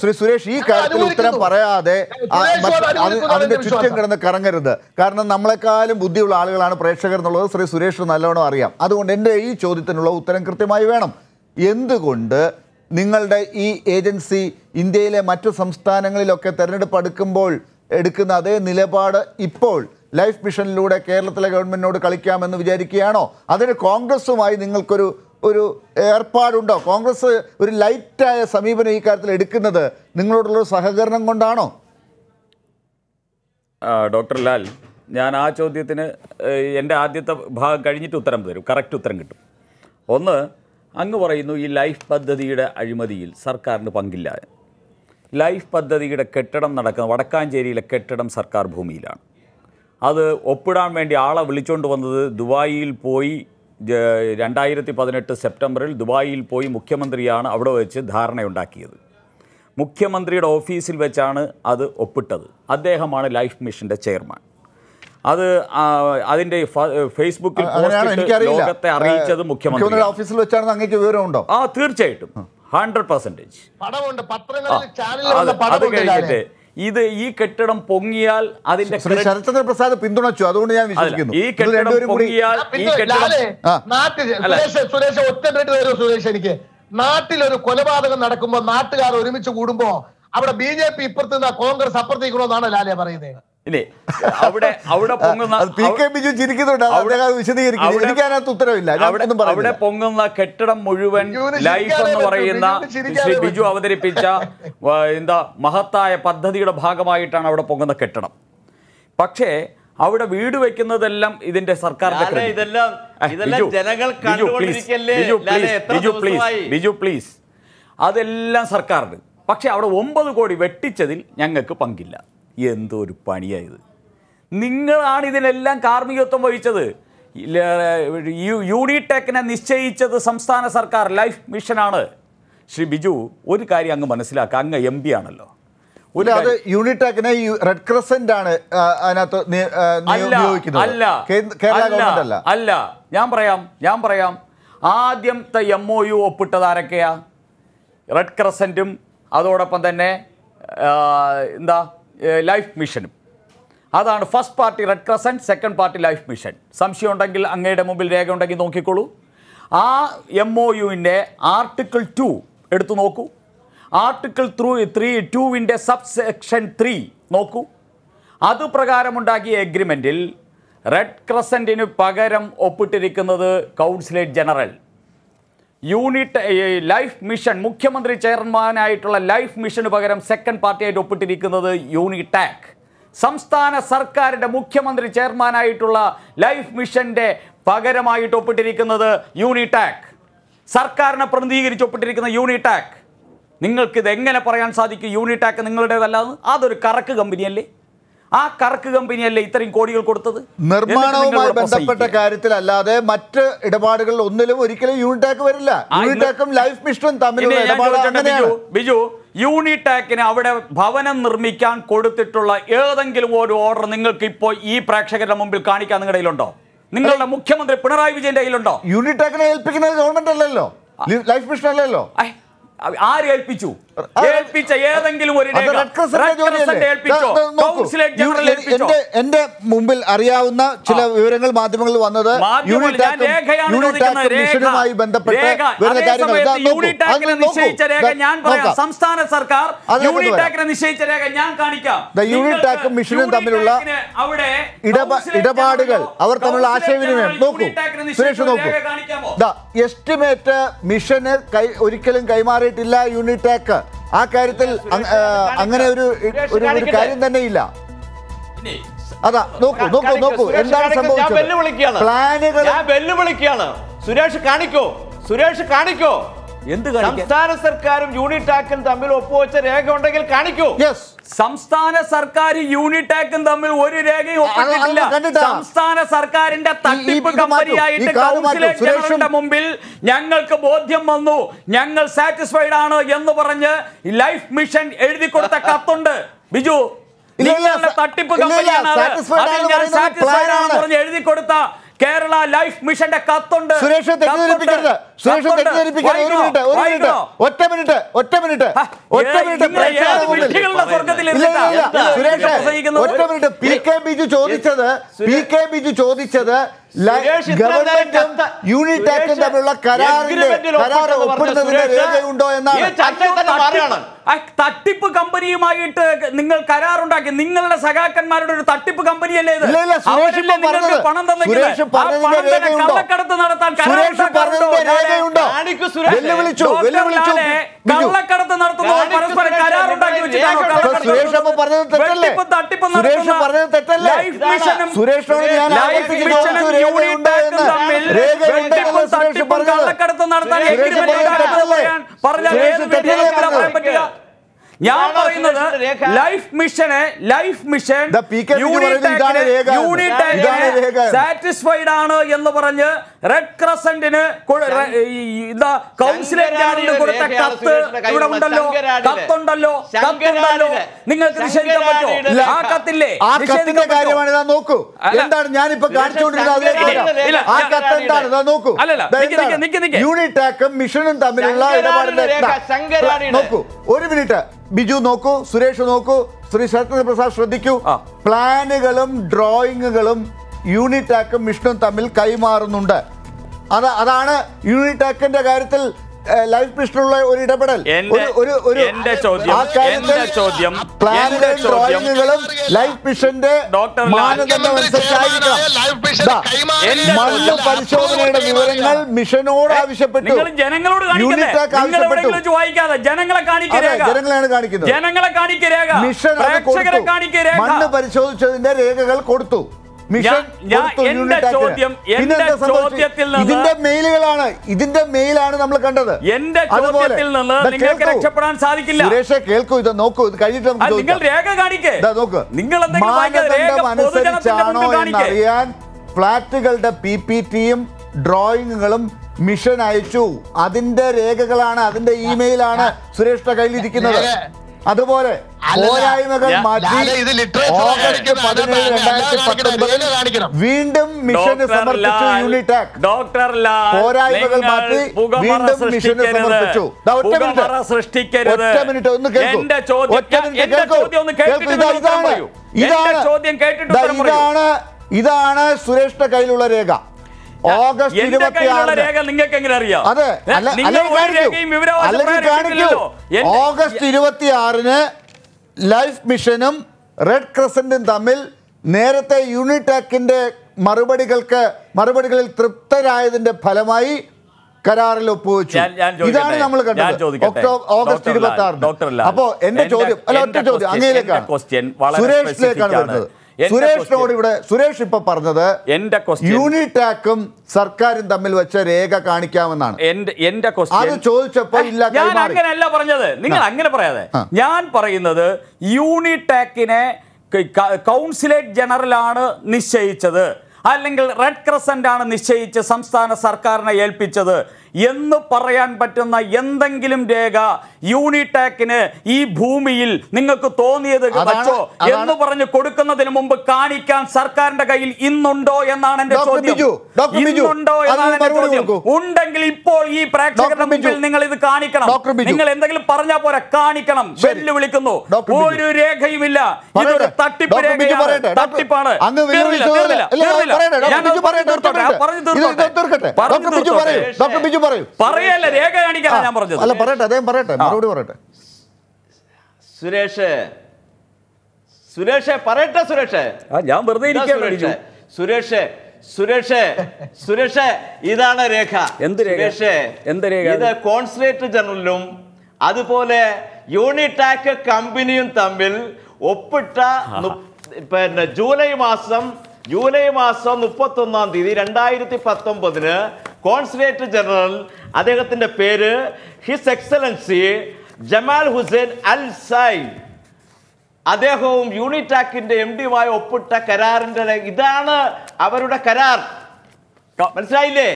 ശ്രീ സുരേഷ് ഈ കാര്യത്തിൽ ഉത്തരം പറയാതെ അതിന്റെ ചുറ്റും കിടന്ന് കറങ്ങരുത് കാരണം നമ്മളെക്കാളും ബുദ്ധിയുള്ള ആളുകളാണ് പ്രേക്ഷകർ എന്നുള്ളത് ശ്രീ സുരേഷ് നല്ലോണം അറിയാം അതുകൊണ്ട് എൻ്റെ ഈ ചോദ്യത്തിനുള്ള ഉത്തരം കൃത്യമായി വേണം എന്തുകൊണ്ട് നിങ്ങളുടെ ഈ ഏജൻസി ഇന്ത്യയിലെ മറ്റു സംസ്ഥാനങ്ങളിലൊക്കെ തെരഞ്ഞെടുപ്പ് എടുക്കുമ്പോൾ എടുക്കുന്ന അതേ നിലപാട് ഇപ്പോൾ ലൈഫ് മിഷനിലൂടെ കേരളത്തിലെ ഗവൺമെന്റിനോട് കളിക്കാമെന്ന് വിചാരിക്കുകയാണോ അതിന് കോൺഗ്രസുമായി നിങ്ങൾക്കൊരു ഒരു ഏർപ്പാടുണ്ടോ കോൺഗ്രസ് ഒരു ലൈറ്റായ സമീപനം ഈ കാര്യത്തിൽ എടുക്കുന്നത് നിങ്ങളോടുള്ള സഹകരണം കൊണ്ടാണോ ഡോക്ടർ ലാൽ ഞാൻ ആ ചോദ്യത്തിന് എൻ്റെ ആദ്യത്തെ ഭാഗം കഴിഞ്ഞിട്ട് ഉത്തരം തരും കറക്റ്റ് ഉത്തരം കിട്ടും ഒന്ന് അങ്ങ് പറയുന്നു ഈ ലൈഫ് പദ്ധതിയുടെ അഴിമതിയിൽ സർക്കാരിന് പങ്കില്ല ലൈഫ് പദ്ധതിയുടെ കെട്ടിടം നടക്കുന്ന വടക്കാഞ്ചേരിയിലെ കെട്ടിടം സർക്കാർ ഭൂമിയിലാണ് അത് ഒപ്പിടാൻ വേണ്ടി ആളെ വിളിച്ചുകൊണ്ട് വന്നത് ദുബായിയിൽ പോയി രണ്ടായിരത്തി പതിനെട്ട് സെപ്റ്റംബറിൽ ദുബായിൽ പോയി മുഖ്യമന്ത്രിയാണ് അവിടെ വെച്ച് ധാരണയുണ്ടാക്കിയത് മുഖ്യമന്ത്രിയുടെ ഓഫീസിൽ വെച്ചാണ് അത് ഒപ്പിട്ടത് അദ്ദേഹമാണ് ലൈഫ് മിഷൻ്റെ ചെയർമാൻ അത് അതിന്റെ ഫേസ്ബുക്കിൽ ലോകത്തെ അറിയിച്ചത് മുഖ്യമന്ത്രി ഓഫീസിൽ വെച്ചാണ് അങ്ങേക്ക് വിവരമുണ്ടോ ആ തീർച്ചയായിട്ടും ഹൺഡ്രഡ് പെർസെൻറ്റേജ് അത് കഴിഞ്ഞിട്ട് ഇത് ഈ കെട്ടിടം പൊങ്ങിയാൽ അതിന്റെ ശരത്ചന്ദ്ര പ്രസാദ് പിന്തുണച്ചു അതുകൊണ്ട് ഞാൻ വിശ്വസിക്കുന്നു ഈ കെട്ടിടം പൊങ്ങിയാൽ ഈ കെട്ടിടം സുരേഷ് എനിക്ക് നാട്ടിലൊരു കൊലപാതകം നടക്കുമ്പോൾ നാട്ടുകാർ ഒരുമിച്ച് കൂടുമ്പോ അവിടെ ബി ജെ പി ഇപ്പുറത്ത് കോൺഗ്രസ് അപ്പുറത്തേക്കണോന്നാണ് എന്നാണ് ലാലെ പറയുന്നത് ഇല്ലേ അവിടെ അവിടെ പൊങ്ങുന്ന അവിടെ അവിടെ പൊങ്ങുന്ന കെട്ടിടം മുഴുവൻ ലൈഫ് എന്ന് പറയുന്ന ശ്രീ ബിജു അവതരിപ്പിച്ച എന്താ മഹത്തായ പദ്ധതിയുടെ ഭാഗമായിട്ടാണ് അവിടെ പൊങ്ങുന്ന കെട്ടിടം പക്ഷേ അവിടെ വീട് വെക്കുന്നതെല്ലാം ഇതിന്റെ സർക്കാരിന്റെ ഇതെല്ലാം ബിജു പ്ലീസ് ബിജു പ്ലീസ് അതെല്ലാം സർക്കാരിന് പക്ഷെ അവിടെ ഒമ്പത് കോടി വെട്ടിച്ചതിൽ ഞങ്ങൾക്ക് പങ്കില്ല എന്തോ ഒരു പണിയായത് നിങ്ങളാണ് ഇതിനെല്ലാം കാർമ്മികത്വം വഹിച്ചത് യൂണിടെക്കിനെ നിശ്ചയിച്ചത് സംസ്ഥാന സർക്കാർ ലൈഫ് മിഷനാണ് ശ്രീ ബിജു ഒരു കാര്യം അങ്ങ് മനസ്സിലാക്കുക അങ്ങ് എം പി ആണല്ലോ അത് യൂണിടെക്കിനെ റെഡ് ക്രസന്റ് ആണ് അതിനകത്ത് അല്ല അല്ല ഞാൻ പറയാം ഞാൻ പറയാം ആദ്യത്തെ എം ഒ യു ഒപ്പിട്ടത് ആരൊക്കെയാ റെഡ് ക്രസന്റും അതോടൊപ്പം തന്നെ എന്താ ലൈഫ് മിഷനും അതാണ് first party red crescent second party life mission സംശയം ഉണ്ടെങ്കിൽ അങ്ങയുടെ മുമ്പിൽ രേഖ ഉണ്ടെങ്കിൽ നോക്കിക്കോളൂ ആ എം ഒ യുവിൻ്റെ ആർട്ടിക്കിൾ ടു എടുത്തു നോക്കൂ ആർട്ടിക്കിൾ ത്രൂ ത്രീ ടുവിൻ്റെ സബ് സെക്ഷൻ ത്രീ നോക്കൂ അത് പ്രകാരമുണ്ടാക്കിയ എഗ്രിമെൻറ്റിൽ റെഡ് ക്രസൻറ്റിന് പകരം ഒപ്പിട്ടിരിക്കുന്നത് consulate general Unitac life mission മുഖ്യമന്ത്രി ചെയർമാനായിട്ടുള്ള ലൈഫ് മിഷന് പകരം സെക്കൻഡ് പാർട്ടിയായിട്ട് ഒപ്പിട്ടിരിക്കുന്നത് യൂണിടാക് സംസ്ഥാന സർക്കാരിൻ്റെ മുഖ്യമന്ത്രി ചെയർമാനായിട്ടുള്ള ലൈഫ് മിഷൻ്റെ പകരമായിട്ട് ഒപ്പിട്ടിരിക്കുന്നത് യൂണിടാക് സർക്കാരിനെ പ്രതിനിധീകരിച്ച് ഒപ്പിട്ടിരിക്കുന്ന യൂണിടാക് നിങ്ങൾക്കിത് എങ്ങനെ പറയാൻ സാധിക്കും യൂണിടാക് നിങ്ങളുടേതല്ലാതെ അതൊരു കറക്ക് കമ്പനിയല്ലേ ആ കറക്ക് കമ്പനിയല്ലേ ഇത്രയും കോടികൾ കൊടുത്തത് നിർമ്മാണവുമായി ബന്ധപ്പെട്ട കാര്യത്തിൽ അല്ലാതെ മറ്റ് ഇടപാടുകളിൽ ഒന്നിലും ഒരിക്കലും യൂണിടാക്ക് വരില്ല യൂണിടാക്കും ലൈഫ് മിഷനും തമ്മിൽ ബിജു യൂണിടാക്കിന് അവിടെ ഭവനം നിർമ്മിക്കാൻ കൊടുത്തിട്ടുള്ള ഏതെങ്കിലും ഒരു ഓർഡർ നിങ്ങൾക്ക് ഇപ്പോൾ ഈ പ്രേക്ഷകരുടെ മുമ്പിൽ കാണിക്കാൻ നിങ്ങളുടെ കയ്യിലുണ്ടോ നിങ്ങളുടെ മുഖ്യമന്ത്രി പിണറായി വിജയന്റെ കയ്യിലുണ്ടോ യൂണിടാക്കിനെ ഏൽപ്പിക്കുന്നത് ഗവൺമെന്റ് അല്ലല്ലോ ലൈഫ് മിഷൻ അല്ലല്ലോ ആര് ഏൽപ്പിച്ചു എന്റെ മുമ്പിൽ അറിയാവുന്ന ചില വിവരങ്ങൾ മാധ്യമങ്ങളിൽ വന്നത് യൂണിറ്റ് ബന്ധപ്പെട്ട് കാര്യങ്ങൾ നിശ്ചയിച്ച ഞാൻ പറയാം സംസ്ഥാന സർക്കാർ യൂണിറ്റ് നിശ്ചയിച്ച ഞാൻ കാണിക്കാം മിഷനും തമ്മിലുള്ള അവിടെ ഇടപാടുകൾ അവർ തമ്മിലുള്ള ആശയവിനിമയം നോക്കൂ നോക്കൂ എസ്റ്റിമേറ്റ് മിഷന് ഒരിക്കലും കൈമാറിയിട്ടില്ല യൂണിറ്റാക്ക് ആ കാര്യത്തിൽ അങ്ങനെ ഒരു ഒരു കാര്യം തന്നെ ഇല്ല അതാ നോക്കൂ നോക്കൂ നോക്കൂ എന്താണ് സംഭവിച്ചത് പ്ലാനുകൾ വെല്ലുവിളിക്കുകയാണ് സുരേഷ് കാണിക്കോ സുരേഷ് കാണിക്കോ എന്ത് സംസ്ഥാന സർക്കാരും യൂണിറ്റ് ആക്കും തമ്മിൽ ഒപ്പുവെച്ച രേഖ ഉണ്ടെങ്കിൽ കാണിക്കൂ സംസ്ഥാന സർക്കാർ യൂണിറ്റ് ആക്കും തമ്മിൽ ഒരു രേഖയും ഒപ്പിട്ടിട്ടില്ല സംസ്ഥാന സർക്കാരിന്റെ തട്ടിപ്പ് കമ്പനിയായിട്ട് കൗൺസിലേറ്ററുടെ മുമ്പിൽ ഞങ്ങൾക്ക് ബോധ്യം വന്നു ഞങ്ങൾ സാറ്റിസ്ഫൈഡ് ആണ് എന്ന് പറഞ്ഞ് ലൈഫ് മിഷൻ എഴുതി കൊടുത്ത കത്തുണ്ട് ബിജു നിങ്ങളുടെ തട്ടിപ്പ് കമ്പനിയാണ് അതിൽ ഞാൻ സാറ്റിസ്ഫൈഡ് പറഞ്ഞ് എഴുതി കൊടുത്ത കേരള ലൈഫ് മിഷന്റെ കത്തുണ്ട് സുരേഷ് സുരേഷ് ഒരു മിനിറ്റ് ഒരു മിനിറ്റ് ഒറ്റ മിനിറ്റ് ഒറ്റ മിനിറ്റ് ഒറ്റ മിനിറ്റ് സുരേഷ് ഒറ്റ മിനിറ്റ് പി കെ ബിജു ചോദിച്ചത് പി കെ ബിജു ചോദിച്ചത് യൂണിറ്റ് ആക്ടും തമ്മിലുള്ള കരാർ ഒപ്പിടുന്നതിന്റെ രേഖയുണ്ടോ എന്നാണ് തട്ടിപ്പ് കമ്പനിയുമായിട്ട് നിങ്ങൾ കരാറുണ്ടാക്കി നിങ്ങളുടെ സഖാക്കന്മാരുടെ ഒരു തട്ടിപ്പ് കമ്പനിയല്ലേ ഇത് പണം തന്നെ കള്ളക്കടത്ത് നടത്താൻ കള്ളക്കടത്ത് നടത്തുന്നവർ പരസ്പരം കരാറുണ്ടാക്കി വെച്ചിട്ടാണ് കള്ളക്കടത്ത് നടത്താൻ പറഞ്ഞാൽ ഏത് പറയാൻ പറ്റുക ഞാൻ പറയുന്നത് ലൈഫ് മിഷനെ ലൈഫ് മിഷൻ സാറ്റിസ്ഫൈഡ് ആണ് എന്ന് പറഞ്ഞ് റെഡ് ക്രസന്റിന് കൗൺസിലേറ്റ് കൊടുത്ത കത്ത് ഇവിടെ ഉണ്ടല്ലോ കത്തുണ്ടല്ലോ കത്തുണ്ടല്ലോ നിങ്ങൾക്ക് നിഷേധിക്കാൻ പറ്റുമോ ആ കത്തില്ലേ ആ കത്തിന്റെ കാര്യമാണ് ഇതാ നോക്കൂ എന്താണ് ഞാനിപ്പോ കാണിച്ചുകൊണ്ടിരുന്നത് ആ കത്ത് ഇതാ നോക്കൂ യൂണിറ്റാക്കും മിഷനും തമ്മിലുള്ള ഇടപാടിന്റെ നോക്കൂ ഒരു മിനിറ്റ് ബിജു നോക്കൂ സുരേഷ് നോക്കൂ ശ്രീ ശരത്ചന്ദ്ര പ്രസാദ് ശ്രദ്ധിക്കൂ പ്ലാനുകളും ഡ്രോയിങ്ങുകളും യൂണിറ്റാക്കും വിഷ്ണു തമ്മിൽ കൈമാറുന്നുണ്ട് അത് അതാണ് യൂണിറ്റാക്കിന്റെ കാര്യത്തിൽ ലൈഫ് മിഷനുള്ള ഒരു ഇടപെടൽ ഒരു ഒരു എന്റെ ചോദ്യം എന്റെ ചോദ്യം എന്റെ ചോദ്യം ലൈഫ് മിഷന്റെ ഡോക്ടർ മാനദണ്ഡം അനുസരിച്ചായിരിക്കണം മണ്ണ് പരിശോധനയുടെ വിവരങ്ങൾ മിഷനോട് ആവശ്യപ്പെട്ടു ജനങ്ങളോട് ചോദിക്കാതെ ജനങ്ങളെ ജനങ്ങളെയാണ് കാണിക്കുന്നത് ജനങ്ങളെ കാണിക്കുക മിഷൻ മണ്ണ് പരിശോധിച്ചതിന്റെ രേഖകൾ കൊടുത്തു ഇതിന്റെ മെയിലുകളാണ് ഇതിന്റെ മെയിലാണ് നമ്മൾ കണ്ടത് എന്റെ ചോദ്യത്തിൽ നിന്ന് നിങ്ങൾക്ക് രക്ഷപ്പെടാൻ സാധിക്കില്ല സുരേഷ് കേൾക്കൂ ഇത് നോക്കൂ ഇത് കഴിഞ്ഞിട്ട് നിങ്ങൾ രേഖ കാണിക്കേ നോക്ക് നിങ്ങൾ മാനദണ്ഡം അനുസരിച്ചാണോ എന്നറിയാൻ ഫ്ളാറ്റുകളുടെ പി പി ടിയും ഡ്രോയിങ്ങുകളും മിഷൻ അയച്ചു അതിന്റെ രേഖകളാണ് അതിന്റെ ഇമെയിലാണ് സുരേഷിന്റെ ഇരിക്കുന്നത് അതുപോലെ വീണ്ടും സമർപ്പിച്ചു വീണ്ടും സമർപ്പിച്ചു മിനിറ്റ് ഒന്ന് ഇതാണ് ഇതാണ് ഇതാണ് സുരേഷിന്റെ കയ്യിലുള്ള രേഖ ഓഗസ്റ്റ് ഇരുപത്തിയാറിന് ഓഗസ്റ്റ് ഇരുപത്തിയാറിന് ലൈഫ് മിഷനും റെഡ് ക്രസൻറ്റും തമ്മിൽ നേരത്തെ യൂണിടാക്കിൻ്റെ മറുപടികൾക്ക് മറുപടികളിൽ തൃപ്തരായതിന്റെ ഫലമായി കരാറിൽ ഒപ്പുവെച്ചു ഇതാണ് നമ്മൾ കണ്ടത് ഒക്ടോബർ ഓഗസ്റ്റ് ഇരുപത്തി ആറിന് അപ്പോ എന്റെ ചോദ്യം അല്ല ഒറ്റ ചോദ്യം അങ്ങയിലേക്കാണ് സുരേഷിലേക്കാണ് വരുന്നത് സുരേഷിനോട് ഇവിടെ സുരേഷ് ഇപ്പൊ പറഞ്ഞത് എന്റെ യൂണിടാക്കും സർക്കാരും തമ്മിൽ വെച്ച രേഖ കാണിക്കാമെന്നാണ് എന്റെ അത് ചോദിച്ചപ്പോ ഇല്ല ഞാൻ അങ്ങനെയല്ല പറഞ്ഞത് നിങ്ങൾ അങ്ങനെ പറയാതെ ഞാൻ പറയുന്നത് യൂണിടാക്കിനെ കൗൺസിലേറ്റ് ആണ് നിശ്ചയിച്ചത് അല്ലെങ്കിൽ റെഡ് ക്രസന്റ് ആണ് നിശ്ചയിച്ച് സംസ്ഥാന സർക്കാരിനെ ഏൽപ്പിച്ചത് എന്ന് പറയാൻ പറ്റുന്ന എന്തെങ്കിലും രേഖ യൂണിടാക്കിന് ഈ ഭൂമിയിൽ നിങ്ങൾക്ക് തോന്നിയത് വെച്ചോ എന്ന് പറഞ്ഞ് കൊടുക്കുന്നതിന് മുമ്പ് കാണിക്കാൻ സർക്കാരിന്റെ കയ്യിൽ ഇന്നുണ്ടോ എന്നാണ് എന്റെ ചോദ്യം ഇന്നുണ്ടോ എന്നാണ് എന്റെ ചോദ്യം ഉണ്ടെങ്കിൽ ഇപ്പോൾ ഈ പ്രേക്ഷകരുടെ മുമ്പിൽ നിങ്ങൾ ഇത് കാണിക്കണം നിങ്ങൾ എന്തെങ്കിലും പറഞ്ഞാൽ പോരാ കാണിക്കണം വെല്ലുവിളിക്കുന്നു ഒരു രേഖയുമില്ല ഇതൊരു തട്ടിപ്പ് രേഖയാണ് തട്ടിപ്പാണ് പറഞ്ഞു തീർത്തോട്ടെ പറഞ്ഞു തീർത്തോട്ടെ പറഞ്ഞു തീർത്തോട്ടെ പറയൂ പറയല്ല ഞാൻ പറഞ്ഞത് അല്ല പറയട്ടെ പറയട്ടെ മറുപടി പറയട്ടെ സുരേഷ് പറയട്ടെ ഞാൻ വെറുതെ ഇതാണ് രേഖ എന്ത് രേഖ എന്ത് രേഖ ഇത് കോൺസുലേറ്റ് ജനറലും അതുപോലെ യൂണിടാക് കമ്പനിയും തമ്മിൽ ഒപ്പിട്ട പിന്നെ ജൂലൈ മാസം ജൂലൈ മാസം മുപ്പത്തൊന്നാം തീയതി രണ്ടായിരത്തി പത്തൊമ്പതിന് കോൺസുലേറ്റ് ജനറൽ അദ്ദേഹത്തിൻ്റെ പേര് his excellency Jamal Hussain Al സൈ അദ്ദേഹവും യൂണിറ്റാക്കിൻ്റെ എം ഡിയുമായി ഒപ്പിട്ട കരാറിൻ്റെ ഇതാണ് അവരുടെ കരാർ മനസ്സിലായില്ലേ